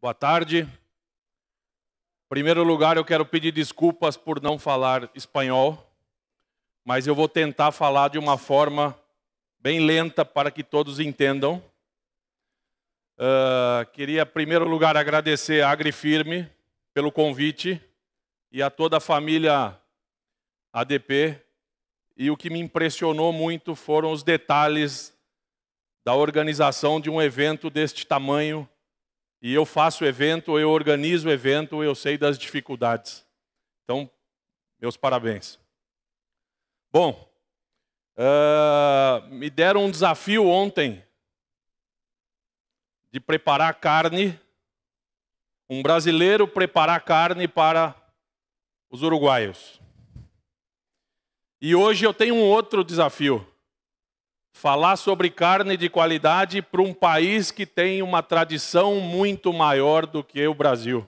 Boa tarde. Em primeiro lugar, eu quero pedir desculpas por não falar espanhol, mas eu vou tentar falar de uma forma bem lenta para que todos entendam. Uh, queria, em primeiro lugar, agradecer a Agrifirme pelo convite e a toda a família ADP. E o que me impressionou muito foram os detalhes da organização de um evento deste tamanho e eu faço evento, eu organizo evento, eu sei das dificuldades. Então, meus parabéns. Bom, uh, me deram um desafio ontem de preparar carne, um brasileiro preparar carne para os uruguaios. E hoje eu tenho um outro desafio. Falar sobre carne de qualidade para um país que tem uma tradição muito maior do que o Brasil.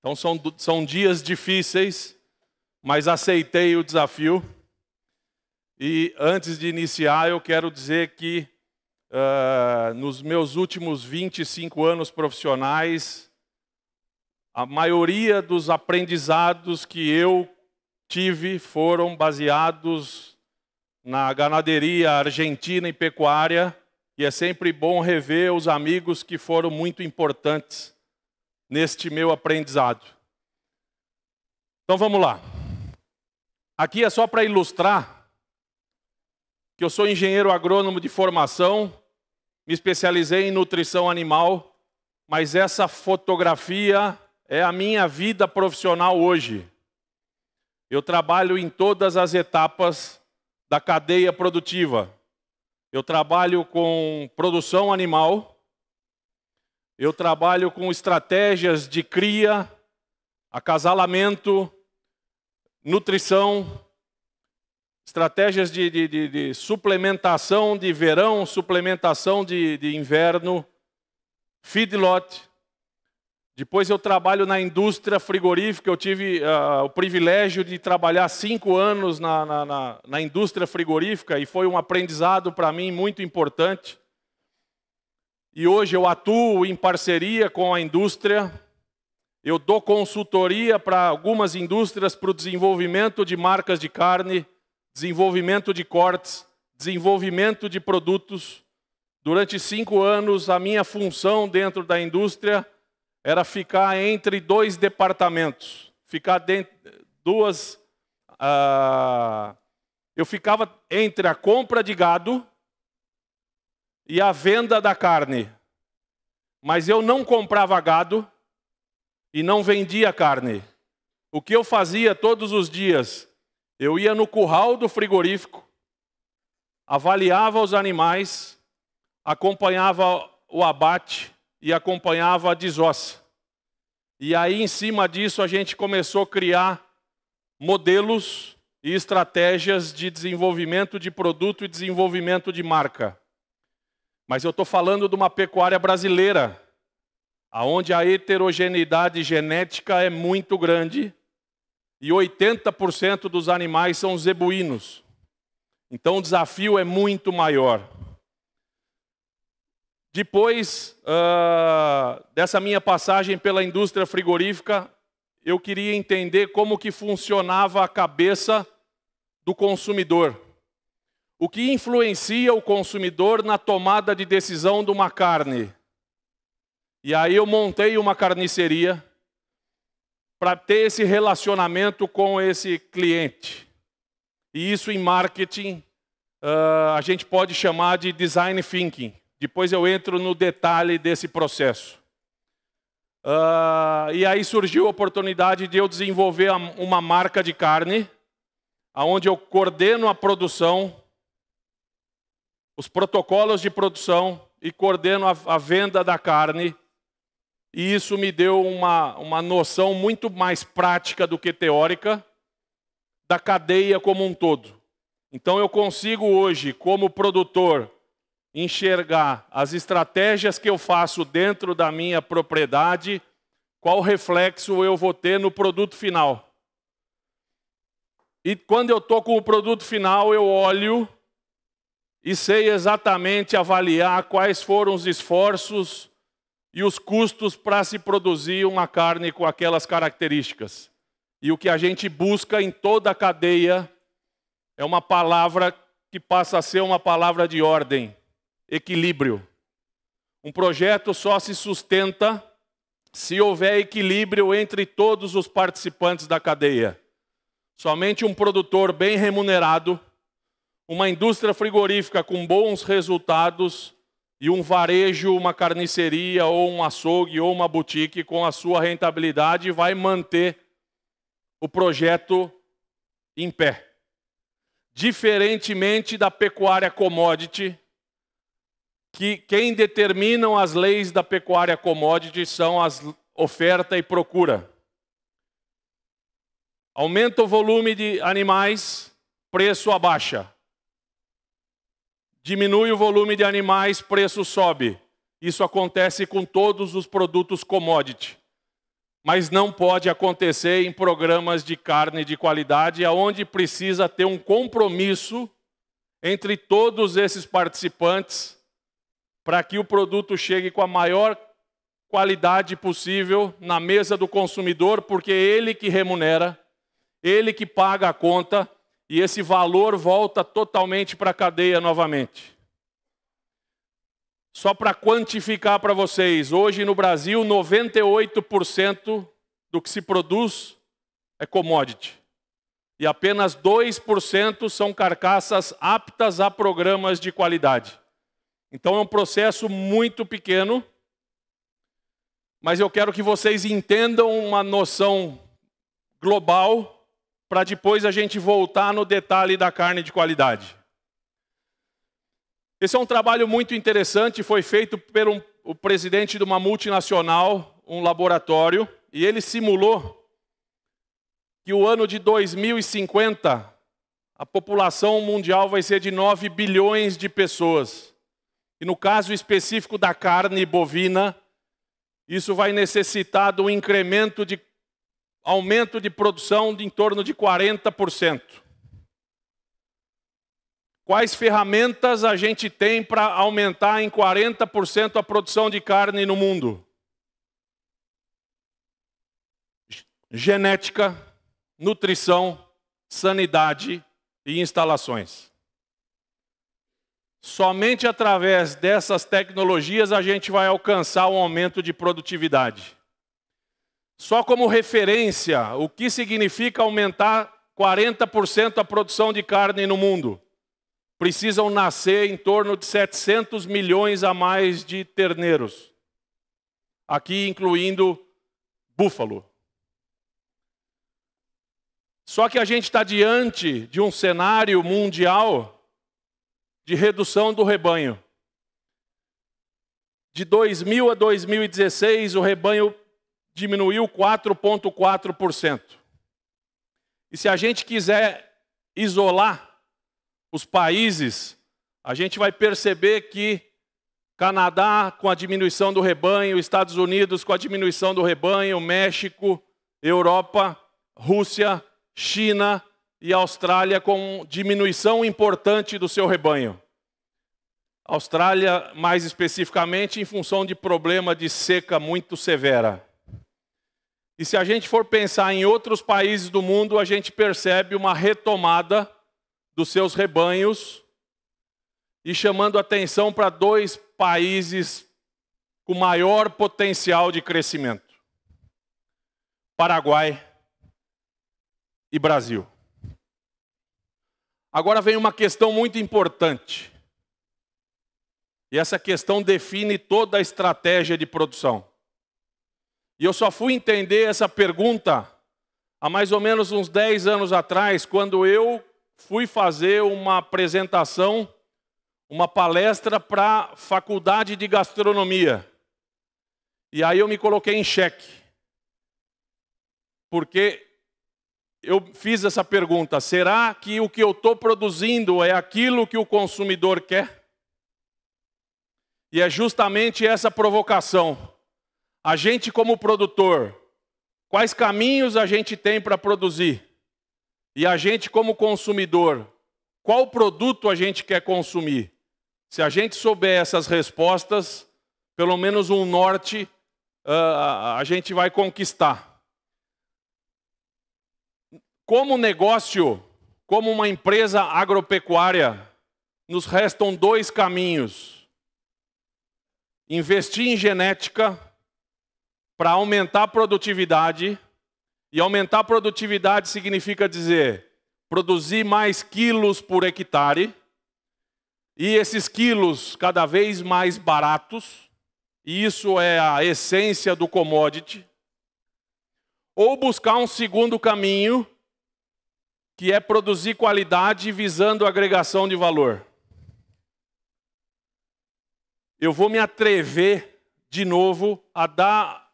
Então são, são dias difíceis, mas aceitei o desafio. E antes de iniciar, eu quero dizer que uh, nos meus últimos 25 anos profissionais, a maioria dos aprendizados que eu tive foram baseados na ganaderia argentina e pecuária, e é sempre bom rever os amigos que foram muito importantes neste meu aprendizado. Então vamos lá. Aqui é só para ilustrar que eu sou engenheiro agrônomo de formação, me especializei em nutrição animal, mas essa fotografia é a minha vida profissional hoje. Eu trabalho em todas as etapas da cadeia produtiva. Eu trabalho com produção animal, eu trabalho com estratégias de cria, acasalamento, nutrição, estratégias de, de, de, de suplementação de verão, suplementação de, inverno, feedlot. Depois eu trabalho na indústria frigorífica, eu tive uh, o privilégio de trabalhar cinco anos na, na, na, na indústria frigorífica e foi um aprendizado para mim muito importante. E hoje eu atuo em parceria com a indústria, eu dou consultoria para algumas indústrias para o desenvolvimento de marcas de carne, desenvolvimento de cortes, desenvolvimento de produtos. Durante cinco anos, a minha função dentro da indústria era ficar entre dois departamentos, ficar dentro duas. Uh, eu ficava entre a compra de gado e a venda da carne, mas eu não comprava gado e não vendia carne. O que eu fazia todos os dias? Eu ia no curral do frigorífico, avaliava os animais, acompanhava o abate, e acompanhava a desossa. E aí, em cima disso, a gente começou a criar modelos e estratégias de desenvolvimento de produto e desenvolvimento de marca. Mas eu estou falando de uma pecuária brasileira, aonde a heterogeneidade genética é muito grande e 80% dos animais são zebuínos. Então o desafio é muito maior. Depois uh, dessa minha passagem pela indústria frigorífica, eu queria entender como que funcionava a cabeça do consumidor. O que influencia o consumidor na tomada de decisão de uma carne? E aí eu montei uma carniceria para ter esse relacionamento com esse cliente. E isso em marketing uh, a gente pode chamar de design thinking. Depois eu entro no detalhe desse processo. Uh, e aí surgiu a oportunidade de eu desenvolver uma marca de carne, aonde eu coordeno a produção, os protocolos de produção e coordeno a, a venda da carne. E isso me deu uma, uma noção muito mais prática do que teórica da cadeia como um todo. Então eu consigo hoje, como produtor, enxergar as estratégias que eu faço dentro da minha propriedade, qual reflexo eu vou ter no produto final. E quando eu estou com o produto final, eu olho e sei exatamente avaliar quais foram os esforços e os custos para se produzir uma carne com aquelas características. E o que a gente busca em toda a cadeia é uma palavra que passa a ser uma palavra de ordem equilíbrio. Um projeto só se sustenta se houver equilíbrio entre todos os participantes da cadeia. Somente um produtor bem remunerado, uma indústria frigorífica com bons resultados e um varejo, uma carniceria ou um açougue ou uma boutique com a sua rentabilidade vai manter o projeto em pé. Diferentemente da pecuária commodity, que quem determinam as leis da pecuária commodity são as oferta e procura. Aumenta o volume de animais, preço abaixa. Diminui o volume de animais, preço sobe. Isso acontece com todos os produtos commodity. Mas não pode acontecer em programas de carne de qualidade, aonde precisa ter um compromisso entre todos esses participantes para que o produto chegue com a maior qualidade possível na mesa do consumidor, porque é ele que remunera, ele que paga a conta e esse valor volta totalmente para a cadeia novamente. Só para quantificar para vocês, hoje no Brasil, 98% do que se produz é commodity. E apenas 2% são carcaças aptas a programas de qualidade. Então é um processo muito pequeno, mas eu quero que vocês entendam uma noção global para depois a gente voltar no detalhe da carne de qualidade. Esse é um trabalho muito interessante, foi feito por um, o presidente de uma multinacional, um laboratório, e ele simulou que o ano de 2050 a população mundial vai ser de 9 bilhões de pessoas. E no caso específico da carne bovina, isso vai necessitar de um incremento de aumento de produção de em torno de 40%. Quais ferramentas a gente tem para aumentar em 40% a produção de carne no mundo? Genética, nutrição, sanidade e instalações. Somente através dessas tecnologias a gente vai alcançar um aumento de produtividade. Só como referência, o que significa aumentar 40% a produção de carne no mundo? Precisam nascer em torno de 700 milhões a mais de terneiros, aqui incluindo búfalo. Só que a gente está diante de um cenário mundial de redução do rebanho. De 2000 a 2016, o rebanho diminuiu 4,4%. E se a gente quiser isolar os países, a gente vai perceber que Canadá com a diminuição do rebanho, Estados Unidos com a diminuição do rebanho, México, Europa, Rússia, China e Austrália com diminuição importante do seu rebanho. Austrália, mais especificamente, em função de problema de seca muito severa. E se a gente for pensar em outros países do mundo, a gente percebe uma retomada dos seus rebanhos e chamando atenção para dois países com maior potencial de crescimento: Paraguai e Brasil. Agora vem uma questão muito importante. E essa questão define toda a estratégia de produção. E eu só fui entender essa pergunta há mais ou menos uns 10 anos atrás, quando eu fui fazer uma apresentação, uma palestra para a faculdade de gastronomia. E aí eu me coloquei em xeque. Porque eu fiz essa pergunta: será que o que eu estou produzindo é aquilo que o consumidor quer? E é justamente essa provocação. A gente, como produtor, quais caminhos a gente tem para produzir? E a gente, como consumidor, qual produto a gente quer consumir? Se a gente souber essas respostas, pelo menos um norte uh, a gente vai conquistar. Como negócio, como uma empresa agropecuária, nos restam dois caminhos investir em genética para aumentar a produtividade, e aumentar a produtividade significa dizer produzir mais quilos por hectare, e esses quilos cada vez mais baratos, e isso é a essência do commodity, ou buscar um segundo caminho, que é produzir qualidade visando agregação de valor eu vou me atrever de novo a dar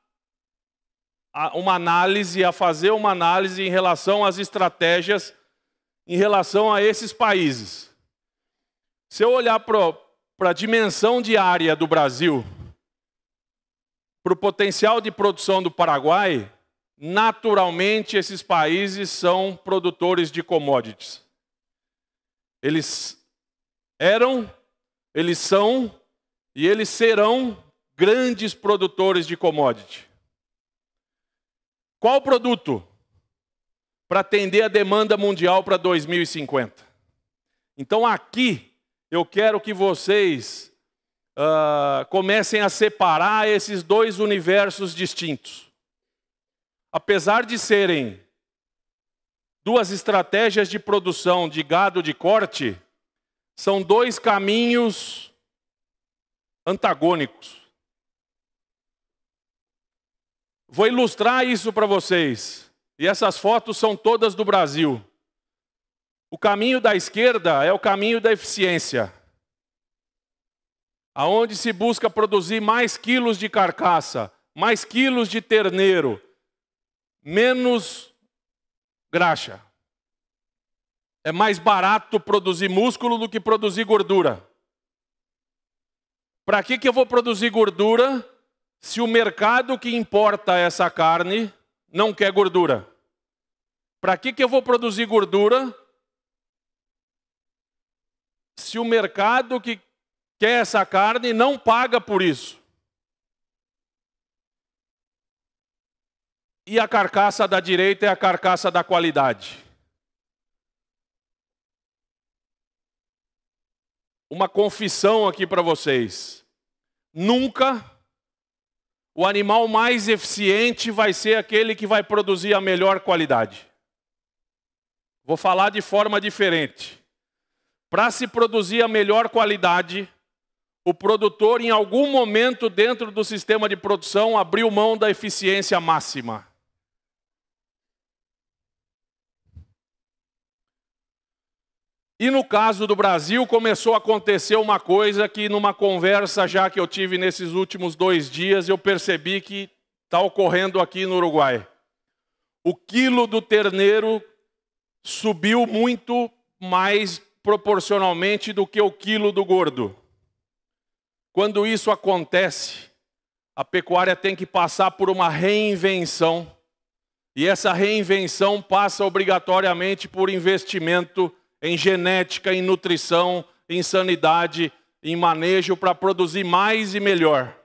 uma análise, a fazer uma análise em relação às estratégias em relação a esses países. Se eu olhar para a dimensão de área do Brasil, para o potencial de produção do Paraguai, naturalmente esses países são produtores de commodities. Eles eram, eles são e eles serão grandes produtores de commodity. Qual produto para atender a demanda mundial para 2050? Então aqui eu quero que vocês uh, comecem a separar esses dois universos distintos. Apesar de serem duas estratégias de produção de gado de corte, são dois caminhos antagônicos. Vou ilustrar isso para vocês. E essas fotos são todas do Brasil. O caminho da esquerda é o caminho da eficiência, aonde se busca produzir mais quilos de carcaça, mais quilos de terneiro, menos graxa. É mais barato produzir músculo do que produzir gordura. Para que, que eu vou produzir gordura se o mercado que importa essa carne não quer gordura? Para que, que eu vou produzir gordura se o mercado que quer essa carne não paga por isso? E a carcaça da direita é a carcaça da qualidade. uma confissão aqui para vocês. Nunca o animal mais eficiente vai ser aquele que vai produzir a melhor qualidade. Vou falar de forma diferente. Para se produzir a melhor qualidade, o produtor, em algum momento dentro do sistema de produção, abriu mão da eficiência máxima. E no caso do Brasil, começou a acontecer uma coisa que, numa conversa já que eu tive nesses últimos dois dias, eu percebi que está ocorrendo aqui no Uruguai. O quilo do terneiro subiu muito mais proporcionalmente do que o quilo do gordo. Quando isso acontece, a pecuária tem que passar por uma reinvenção. E essa reinvenção passa obrigatoriamente por investimento em genética, em nutrição, em sanidade, em manejo para produzir mais e melhor.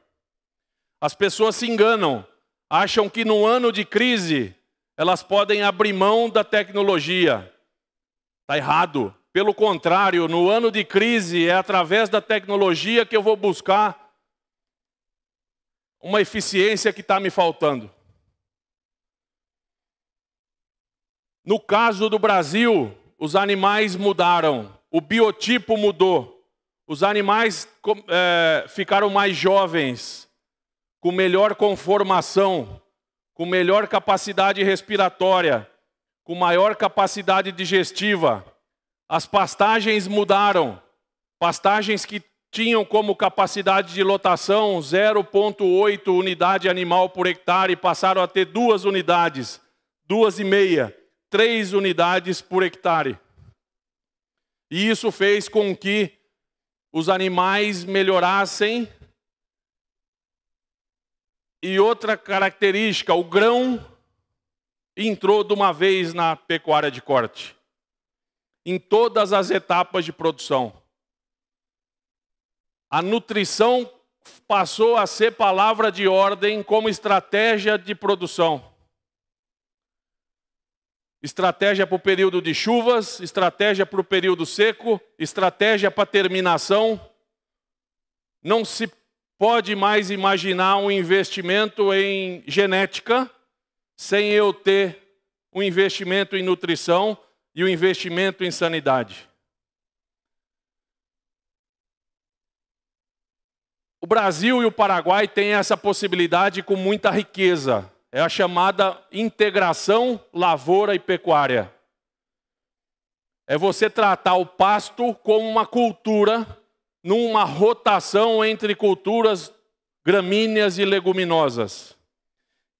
As pessoas se enganam, acham que no ano de crise elas podem abrir mão da tecnologia. Está errado. Pelo contrário, no ano de crise é através da tecnologia que eu vou buscar uma eficiência que está me faltando. No caso do Brasil, os animais mudaram, o biotipo mudou, os animais é, ficaram mais jovens, com melhor conformação, com melhor capacidade respiratória, com maior capacidade digestiva. As pastagens mudaram, pastagens que tinham como capacidade de lotação 0,8 unidade animal por hectare passaram a ter duas unidades, duas e meia três unidades por hectare. E isso fez com que os animais melhorassem. E outra característica, o grão entrou de uma vez na pecuária de corte, em todas as etapas de produção. A nutrição passou a ser palavra de ordem como estratégia de produção estratégia para o período de chuvas, estratégia para o período seco, estratégia para terminação. Não se pode mais imaginar um investimento em genética sem eu ter um investimento em nutrição e um investimento em sanidade. O Brasil e o Paraguai têm essa possibilidade com muita riqueza. É a chamada integração lavoura e pecuária. É você tratar o pasto como uma cultura, numa rotação entre culturas gramíneas e leguminosas.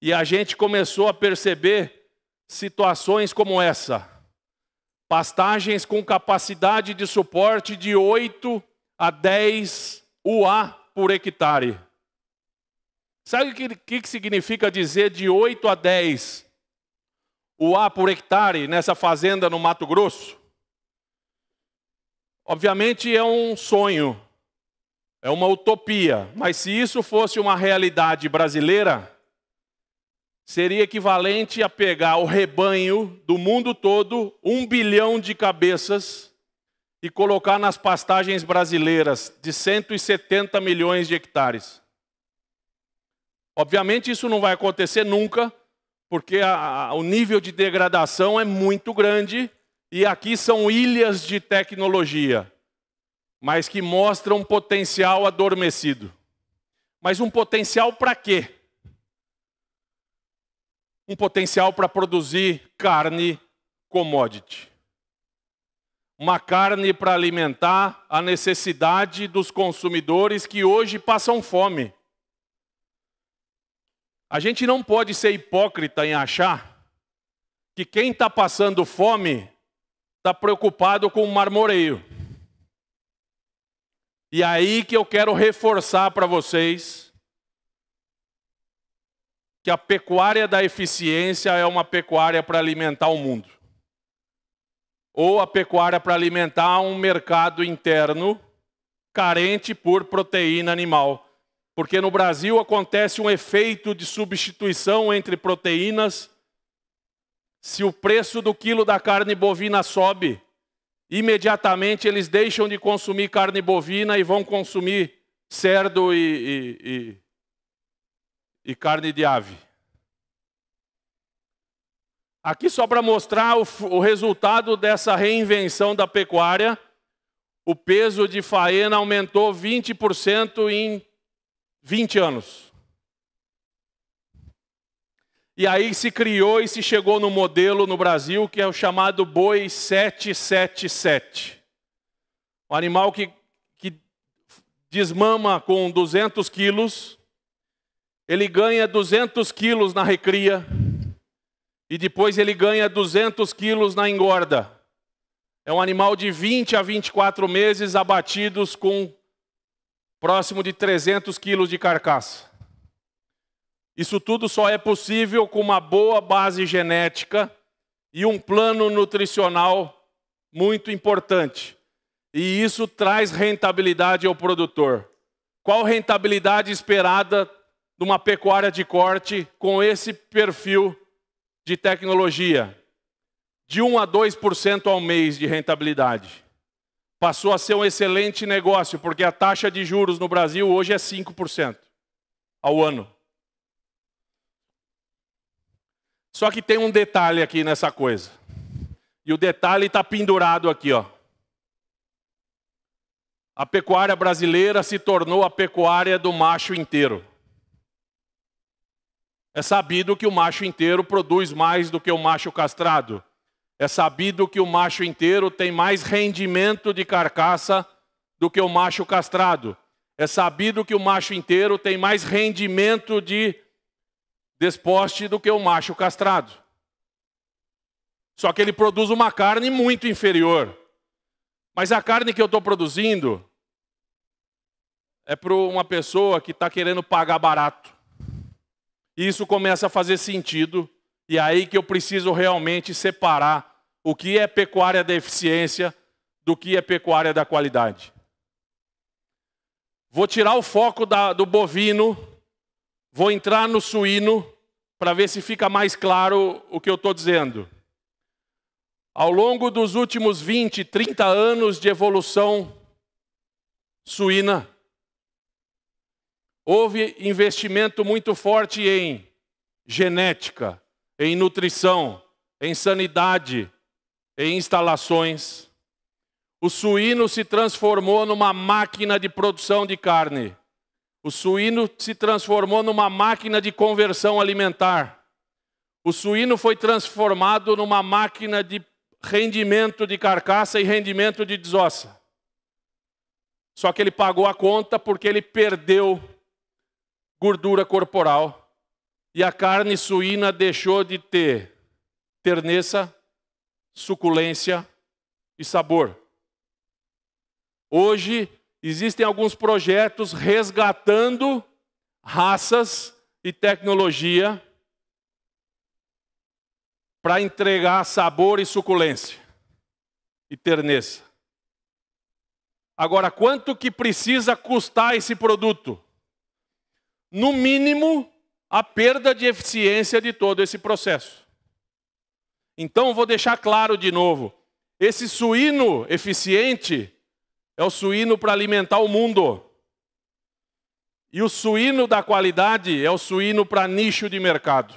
E a gente começou a perceber situações como essa. Pastagens com capacidade de suporte de 8 a 10 UA por hectare. Sabe o que, que significa dizer de 8 a 10 o A por hectare nessa fazenda no Mato Grosso? Obviamente é um sonho, é uma utopia, mas se isso fosse uma realidade brasileira, seria equivalente a pegar o rebanho do mundo todo, um bilhão de cabeças, e colocar nas pastagens brasileiras de 170 milhões de hectares. Obviamente isso não vai acontecer nunca, porque a, a, o nível de degradação é muito grande e aqui são ilhas de tecnologia, mas que mostram um potencial adormecido. Mas um potencial para quê? Um potencial para produzir carne commodity. Uma carne para alimentar a necessidade dos consumidores que hoje passam fome. A gente não pode ser hipócrita em achar que quem está passando fome está preocupado com o marmoreio. E é aí que eu quero reforçar para vocês que a pecuária da eficiência é uma pecuária para alimentar o mundo. Ou a pecuária para alimentar um mercado interno carente por proteína animal porque no Brasil acontece um efeito de substituição entre proteínas. Se o preço do quilo da carne bovina sobe, imediatamente eles deixam de consumir carne bovina e vão consumir cerdo e, e, e, e carne de ave. Aqui só para mostrar o, o resultado dessa reinvenção da pecuária, o peso de faena aumentou 20% em 20 anos. E aí se criou e se chegou no modelo no Brasil que é o chamado boi 777. Um animal que, que desmama com 200 quilos, ele ganha 200 quilos na recria e depois ele ganha 200 quilos na engorda. É um animal de 20 a 24 meses abatidos com próximo de 300 quilos de carcaça. Isso tudo só é possível com uma boa base genética e um plano nutricional muito importante. E isso traz rentabilidade ao produtor. Qual rentabilidade esperada de uma pecuária de corte com esse perfil de tecnologia? De 1 a 2% ao mês de rentabilidade passou a ser um excelente negócio, porque a taxa de juros no Brasil hoje é 5% ao ano. Só que tem um detalhe aqui nessa coisa. E o detalhe está pendurado aqui, ó. A pecuária brasileira se tornou a pecuária do macho inteiro. É sabido que o macho inteiro produz mais do que o macho castrado. É sabido que o macho inteiro tem mais rendimento de carcaça do que o macho castrado. É sabido que o macho inteiro tem mais rendimento de desposte do que o macho castrado. Só que ele produz uma carne muito inferior. Mas a carne que eu estou produzindo é para uma pessoa que está querendo pagar barato. E isso começa a fazer sentido e aí que eu preciso realmente separar o que é pecuária da eficiência do que é pecuária da qualidade. Vou tirar o foco da, do bovino, vou entrar no suíno, para ver se fica mais claro o que eu estou dizendo. Ao longo dos últimos 20, 30 anos de evolução suína, houve investimento muito forte em genética, em nutrição, em sanidade, em instalações. O suíno se transformou numa máquina de produção de carne. O suíno se transformou numa máquina de conversão alimentar. O suíno foi transformado numa máquina de rendimento de carcaça e rendimento de desossa. Só que ele pagou a conta porque ele perdeu gordura corporal e a carne suína deixou de ter terneza, suculência e sabor. Hoje existem alguns projetos resgatando raças e tecnologia para entregar sabor e suculência e terneza. Agora, quanto que precisa custar esse produto? No mínimo, a perda de eficiência de todo esse processo. Então, vou deixar claro de novo: esse suíno eficiente é o suíno para alimentar o mundo. E o suíno da qualidade é o suíno para nicho de mercado.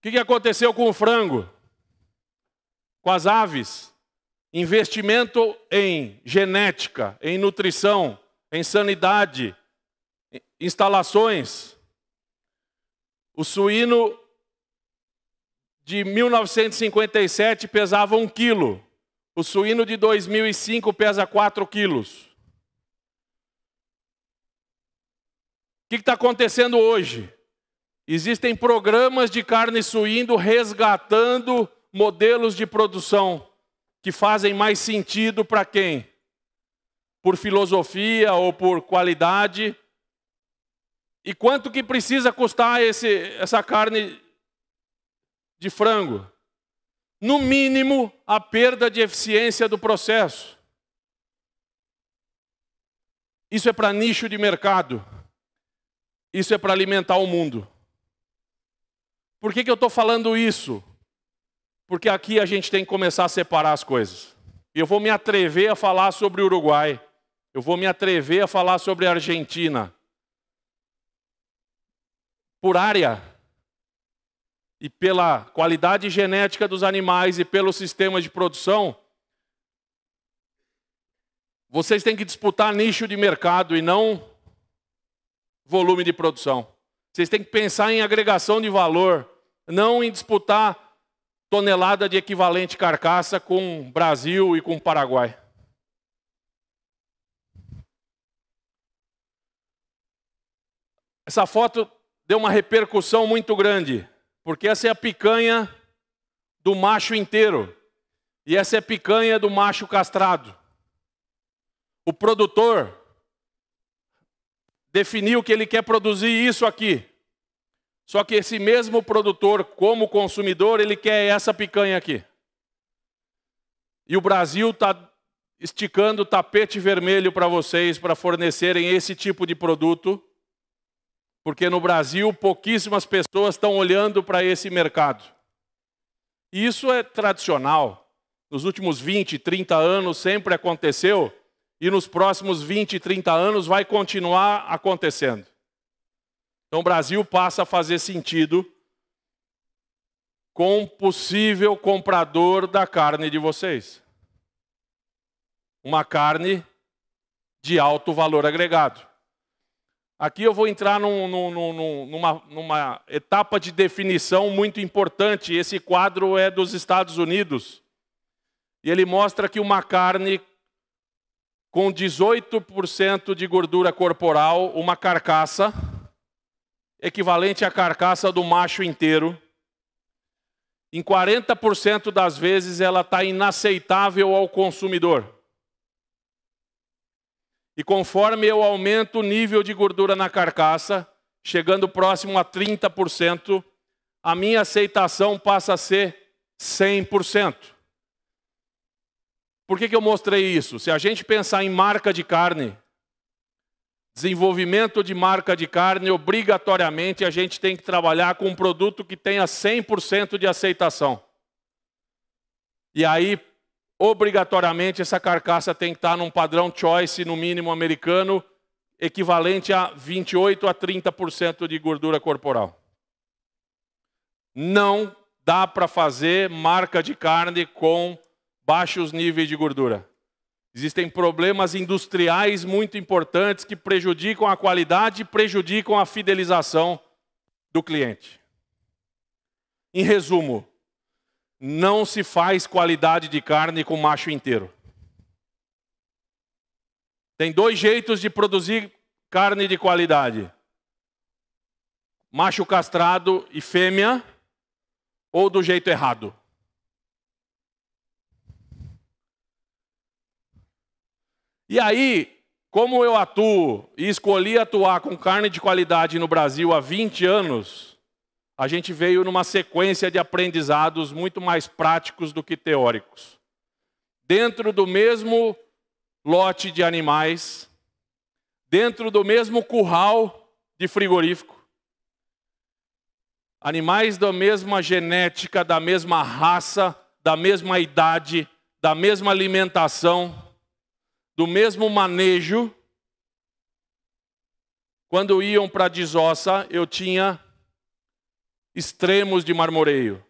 O que aconteceu com o frango? Com as aves? investimento em genética, em nutrição, em sanidade, instalações. O suíno de 1957 pesava um quilo. O suíno de 2005 pesa 4 quilos. O que está acontecendo hoje? Existem programas de carne suíno resgatando modelos de produção que fazem mais sentido para quem? Por filosofia ou por qualidade? E quanto que precisa custar esse, essa carne de frango? No mínimo, a perda de eficiência do processo. Isso é para nicho de mercado. Isso é para alimentar o mundo. Por que, que eu estou falando isso? porque aqui a gente tem que começar a separar as coisas. Eu vou me atrever a falar sobre o Uruguai, eu vou me atrever a falar sobre a Argentina. Por área e pela qualidade genética dos animais e pelo sistema de produção, vocês têm que disputar nicho de mercado e não volume de produção. Vocês têm que pensar em agregação de valor, não em disputar tonelada de equivalente carcaça com Brasil e com Paraguai. Essa foto deu uma repercussão muito grande, porque essa é a picanha do macho inteiro e essa é a picanha do macho castrado. O produtor definiu que ele quer produzir isso aqui. Só que esse mesmo produtor, como consumidor, ele quer essa picanha aqui. E o Brasil está esticando o tapete vermelho para vocês para fornecerem esse tipo de produto, porque no Brasil pouquíssimas pessoas estão olhando para esse mercado. E isso é tradicional. Nos últimos 20, 30 anos sempre aconteceu e nos próximos 20, 30 anos vai continuar acontecendo. Então o Brasil passa a fazer sentido com um possível comprador da carne de vocês. Uma carne de alto valor agregado. Aqui eu vou entrar num, num, num, numa, numa etapa de definição muito importante. Esse quadro é dos Estados Unidos. E ele mostra que uma carne com 18% de gordura corporal, uma carcaça, equivalente à carcaça do macho inteiro. Em 40% das vezes ela está inaceitável ao consumidor. E conforme eu aumento o nível de gordura na carcaça, chegando próximo a 30%, a minha aceitação passa a ser 100%. Por que, que eu mostrei isso? Se a gente pensar em marca de carne, Desenvolvimento de marca de carne, obrigatoriamente a gente tem que trabalhar com um produto que tenha 100% de aceitação. E aí, obrigatoriamente, essa carcaça tem que estar num padrão choice, no mínimo americano, equivalente a 28 a 30% de gordura corporal. Não dá para fazer marca de carne com baixos níveis de gordura. Existem problemas industriais muito importantes que prejudicam a qualidade e prejudicam a fidelização do cliente. Em resumo, não se faz qualidade de carne com macho inteiro. Tem dois jeitos de produzir carne de qualidade: macho castrado e fêmea, ou do jeito errado. E aí, como eu atuo e escolhi atuar com carne de qualidade no Brasil há 20 anos, a gente veio numa sequência de aprendizados muito mais práticos do que teóricos. Dentro do mesmo lote de animais, dentro do mesmo curral de frigorífico, animais da mesma genética, da mesma raça, da mesma idade, da mesma alimentação do mesmo manejo. Quando iam para desossa, eu tinha extremos de marmoreio.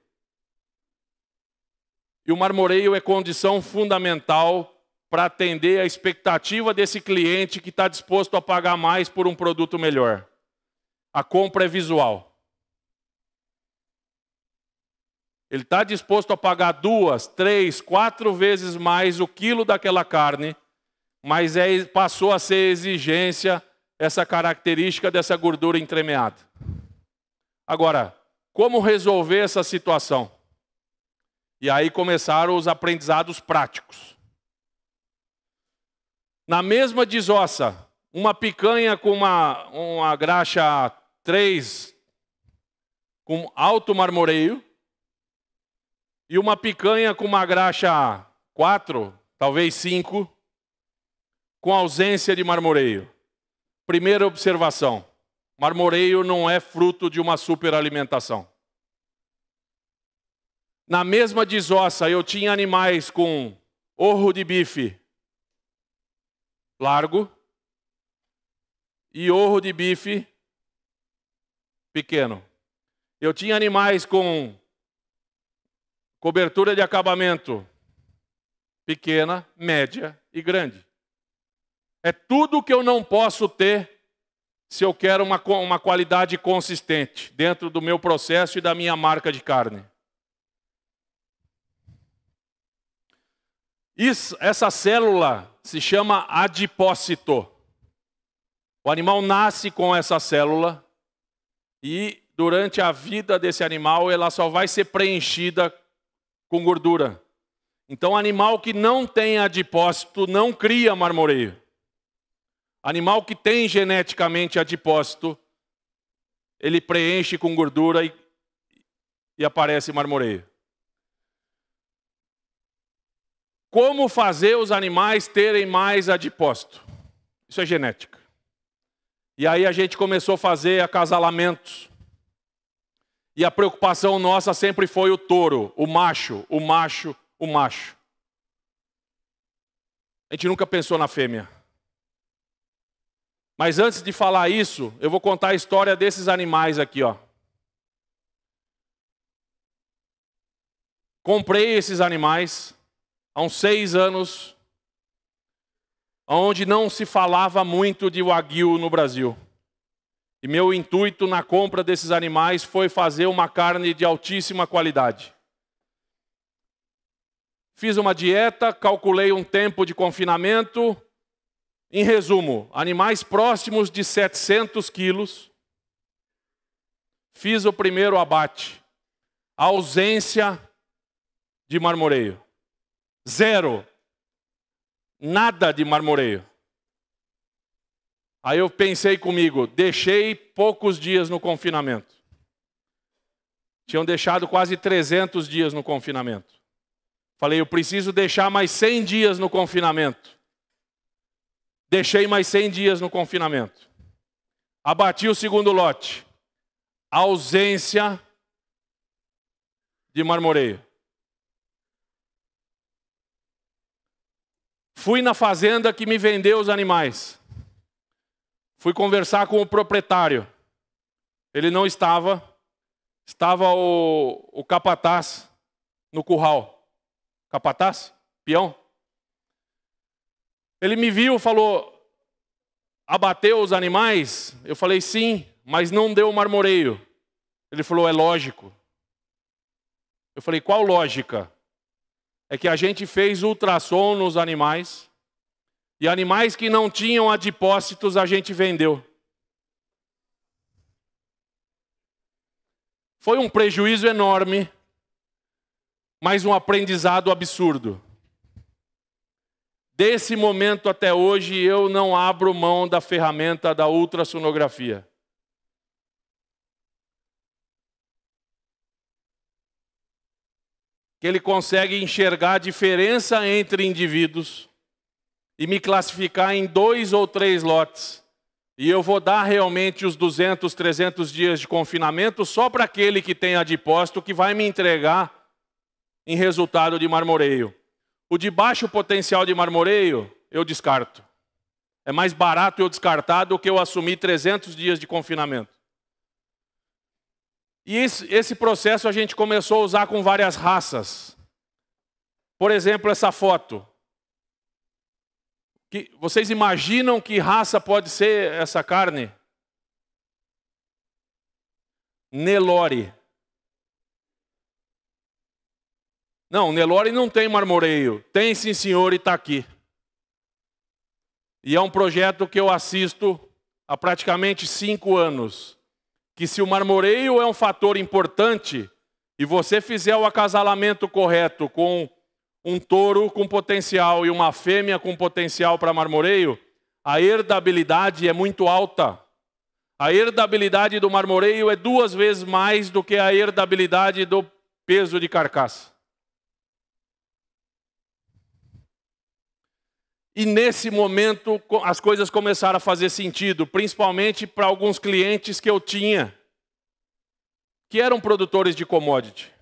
E o marmoreio é condição fundamental para atender a expectativa desse cliente que está disposto a pagar mais por um produto melhor. A compra é visual. Ele está disposto a pagar duas, três, quatro vezes mais o quilo daquela carne mas é, passou a ser exigência essa característica dessa gordura entremeada. Agora, como resolver essa situação? E aí começaram os aprendizados práticos. Na mesma desossa, uma picanha com uma, uma graxa 3 com alto marmoreio e uma picanha com uma graxa 4, talvez 5, com ausência de marmoreio. Primeira observação: marmoreio não é fruto de uma superalimentação. Na mesma desossa, eu tinha animais com orro de bife largo e orro de bife pequeno. Eu tinha animais com cobertura de acabamento pequena, média e grande. É tudo que eu não posso ter se eu quero uma, uma qualidade consistente dentro do meu processo e da minha marca de carne. Isso, essa célula se chama adipócito. O animal nasce com essa célula e durante a vida desse animal ela só vai ser preenchida com gordura. Então, animal que não tem adipócito não cria marmoreio. Animal que tem geneticamente adipócito, ele preenche com gordura e, e aparece marmoreio. Como fazer os animais terem mais adipócito? Isso é genética. E aí a gente começou a fazer acasalamentos. E a preocupação nossa sempre foi o touro, o macho, o macho, o macho. A gente nunca pensou na fêmea. Mas antes de falar isso, eu vou contar a história desses animais aqui, ó. Comprei esses animais há uns seis anos, onde não se falava muito de wagyu no Brasil. E meu intuito na compra desses animais foi fazer uma carne de altíssima qualidade. Fiz uma dieta, calculei um tempo de confinamento em resumo, animais próximos de 700 quilos, fiz o primeiro abate. Ausência de marmoreio. Zero. Nada de marmoreio. Aí eu pensei comigo, deixei poucos dias no confinamento. Tinham deixado quase 300 dias no confinamento. Falei, eu preciso deixar mais 100 dias no confinamento. Deixei mais 100 dias no confinamento. Abati o segundo lote. Ausência de marmoreio. Fui na fazenda que me vendeu os animais. Fui conversar com o proprietário. Ele não estava. Estava o, o capataz no curral. Capataz? Peão? Ele me viu, falou: abateu os animais? Eu falei: sim, mas não deu marmoreio. Ele falou: é lógico. Eu falei: qual lógica? É que a gente fez ultrassom nos animais e animais que não tinham adipócitos a gente vendeu. Foi um prejuízo enorme, mas um aprendizado absurdo. Desse momento até hoje, eu não abro mão da ferramenta da ultrassonografia. Que ele consegue enxergar a diferença entre indivíduos e me classificar em dois ou três lotes. E eu vou dar realmente os 200, 300 dias de confinamento só para aquele que tem adipósito que vai me entregar em resultado de marmoreio. O de baixo potencial de marmoreio, eu descarto. É mais barato eu descartar do que eu assumir 300 dias de confinamento. E esse, esse processo a gente começou a usar com várias raças. Por exemplo, essa foto. Que, vocês imaginam que raça pode ser essa carne? Nelore. Não, Nelore não tem marmoreio. Tem sim, senhor, e está aqui. E é um projeto que eu assisto há praticamente cinco anos. Que se o marmoreio é um fator importante e você fizer o acasalamento correto com um touro com potencial e uma fêmea com potencial para marmoreio, a herdabilidade é muito alta. A herdabilidade do marmoreio é duas vezes mais do que a herdabilidade do peso de carcaça. E nesse momento as coisas começaram a fazer sentido, principalmente para alguns clientes que eu tinha, que eram produtores de commodity.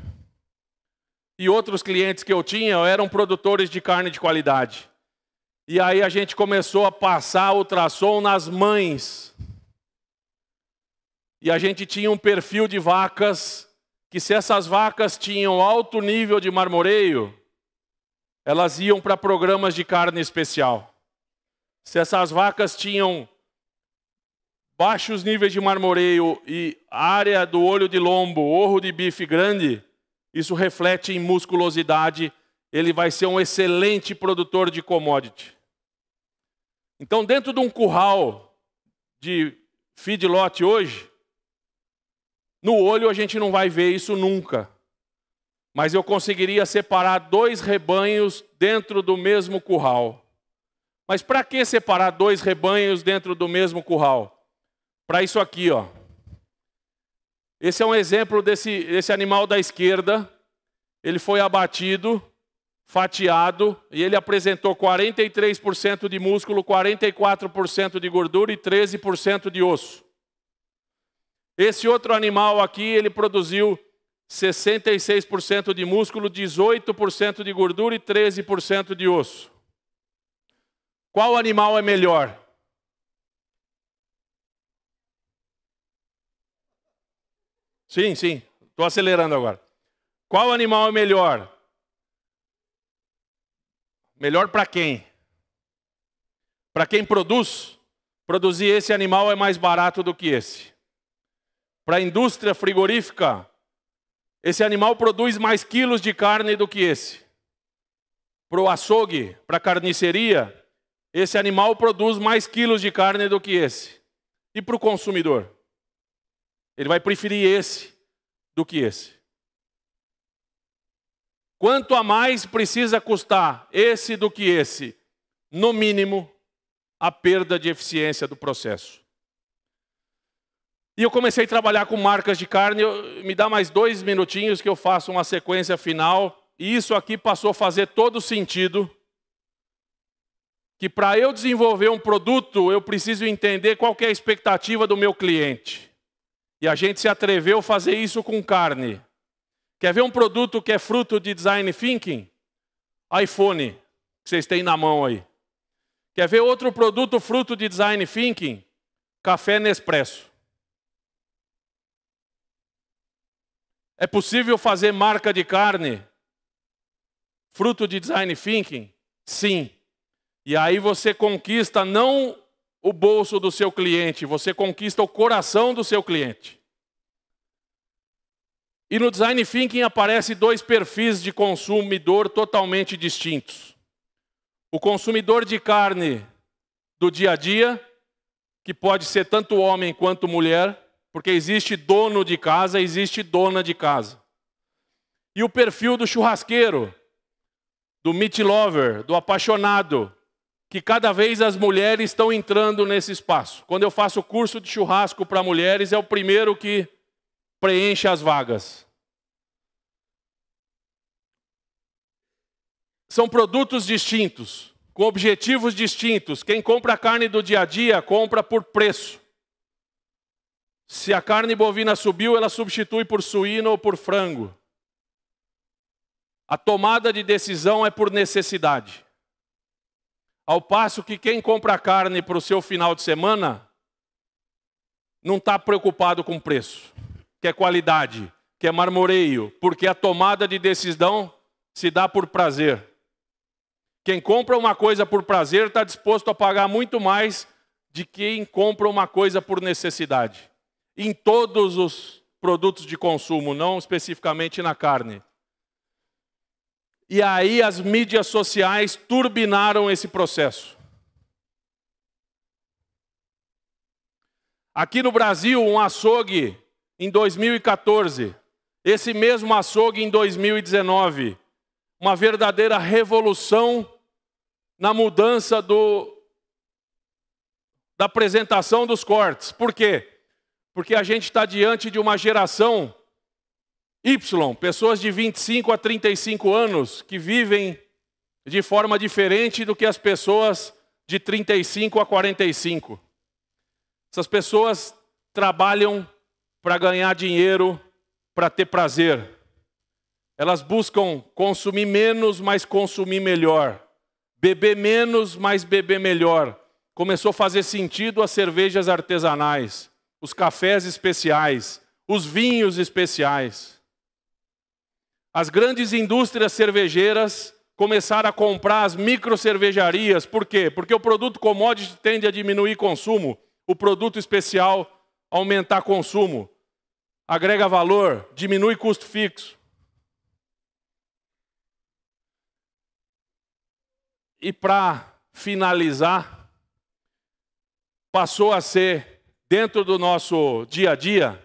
E outros clientes que eu tinha eram produtores de carne de qualidade. E aí a gente começou a passar o ultrassom nas mães. E a gente tinha um perfil de vacas que, se essas vacas tinham alto nível de marmoreio, elas iam para programas de carne especial. Se essas vacas tinham baixos níveis de marmoreio e área do olho de lombo, orro de bife grande, isso reflete em musculosidade, ele vai ser um excelente produtor de commodity. Então, dentro de um curral de feedlot hoje, no olho a gente não vai ver isso nunca mas eu conseguiria separar dois rebanhos dentro do mesmo curral. Mas para que separar dois rebanhos dentro do mesmo curral? Para isso aqui, ó. Esse é um exemplo desse esse animal da esquerda. Ele foi abatido, fatiado, e ele apresentou 43% de músculo, 44% de gordura e 13% de osso. Esse outro animal aqui, ele produziu 66% de músculo, 18% de gordura e 13% de osso. Qual animal é melhor? Sim, sim, estou acelerando agora. Qual animal é melhor? Melhor para quem? Para quem produz? Produzir esse animal é mais barato do que esse. Para a indústria frigorífica, esse animal produz mais quilos de carne do que esse. Para o açougue, para a carniceria, esse animal produz mais quilos de carne do que esse. E para o consumidor? Ele vai preferir esse do que esse. Quanto a mais precisa custar esse do que esse? No mínimo, a perda de eficiência do processo. E eu comecei a trabalhar com marcas de carne. Eu, me dá mais dois minutinhos que eu faço uma sequência final. E isso aqui passou a fazer todo sentido. Que para eu desenvolver um produto, eu preciso entender qual é a expectativa do meu cliente. E a gente se atreveu a fazer isso com carne. Quer ver um produto que é fruto de design thinking? iPhone, que vocês têm na mão aí. Quer ver outro produto fruto de design thinking? Café Nespresso. É possível fazer marca de carne? Fruto de design thinking? Sim. E aí você conquista não o bolso do seu cliente, você conquista o coração do seu cliente. E no design thinking aparecem dois perfis de consumidor totalmente distintos. O consumidor de carne do dia a dia, que pode ser tanto homem quanto mulher, porque existe dono de casa, existe dona de casa. E o perfil do churrasqueiro, do meat lover, do apaixonado, que cada vez as mulheres estão entrando nesse espaço. Quando eu faço curso de churrasco para mulheres, é o primeiro que preenche as vagas. São produtos distintos, com objetivos distintos. Quem compra carne do dia a dia, compra por preço. Se a carne bovina subiu, ela substitui por suíno ou por frango. A tomada de decisão é por necessidade. Ao passo que quem compra carne para o seu final de semana não está preocupado com preço, que é qualidade, que é marmoreio, porque a tomada de decisão se dá por prazer. Quem compra uma coisa por prazer está disposto a pagar muito mais de quem compra uma coisa por necessidade em todos os produtos de consumo, não especificamente na carne. E aí as mídias sociais turbinaram esse processo. Aqui no Brasil, um açougue em 2014, esse mesmo açougue em 2019, uma verdadeira revolução na mudança do da apresentação dos cortes. Por quê? porque a gente está diante de uma geração Y, pessoas de 25 a 35 anos que vivem de forma diferente do que as pessoas de 35 a 45. Essas pessoas trabalham para ganhar dinheiro, para ter prazer. Elas buscam consumir menos, mas consumir melhor. Beber menos, mas beber melhor. Começou a fazer sentido as cervejas artesanais os cafés especiais, os vinhos especiais. As grandes indústrias cervejeiras começaram a comprar as micro cervejarias. Por quê? Porque o produto commodity tende a diminuir consumo, o produto especial aumentar consumo. Agrega valor, diminui custo fixo. E para finalizar, passou a ser dentro do nosso dia a dia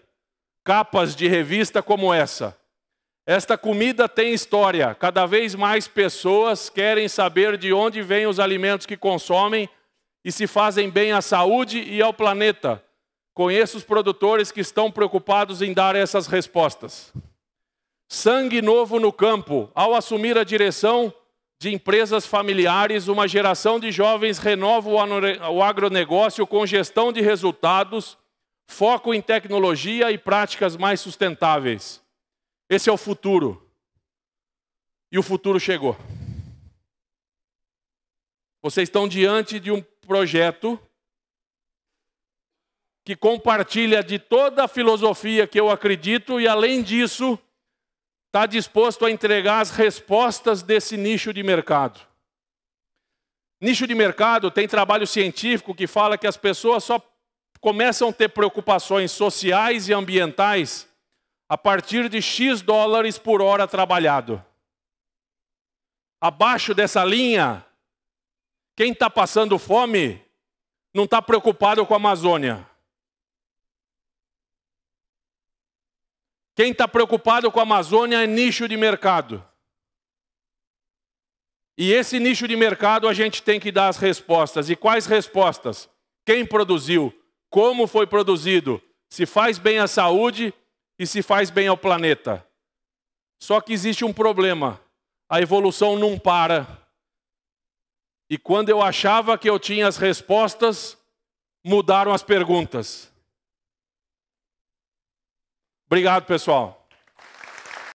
capas de revista como essa. Esta comida tem história. Cada vez mais pessoas querem saber de onde vêm os alimentos que consomem e se fazem bem à saúde e ao planeta. Conheço os produtores que estão preocupados em dar essas respostas. Sangue novo no campo. Ao assumir a direção, de empresas familiares, uma geração de jovens renova o agronegócio com gestão de resultados, foco em tecnologia e práticas mais sustentáveis. Esse é o futuro. E o futuro chegou. Vocês estão diante de um projeto que compartilha de toda a filosofia que eu acredito e, além disso, está disposto a entregar as respostas desse nicho de mercado. Nicho de mercado tem trabalho científico que fala que as pessoas só começam a ter preocupações sociais e ambientais a partir de X dólares por hora trabalhado. Abaixo dessa linha, quem está passando fome não está preocupado com a Amazônia. Quem está preocupado com a Amazônia é nicho de mercado. E esse nicho de mercado a gente tem que dar as respostas. E quais respostas? Quem produziu? Como foi produzido? Se faz bem à saúde e se faz bem ao planeta. Só que existe um problema: a evolução não para. E quando eu achava que eu tinha as respostas, mudaram as perguntas. Obrigado, pessoal.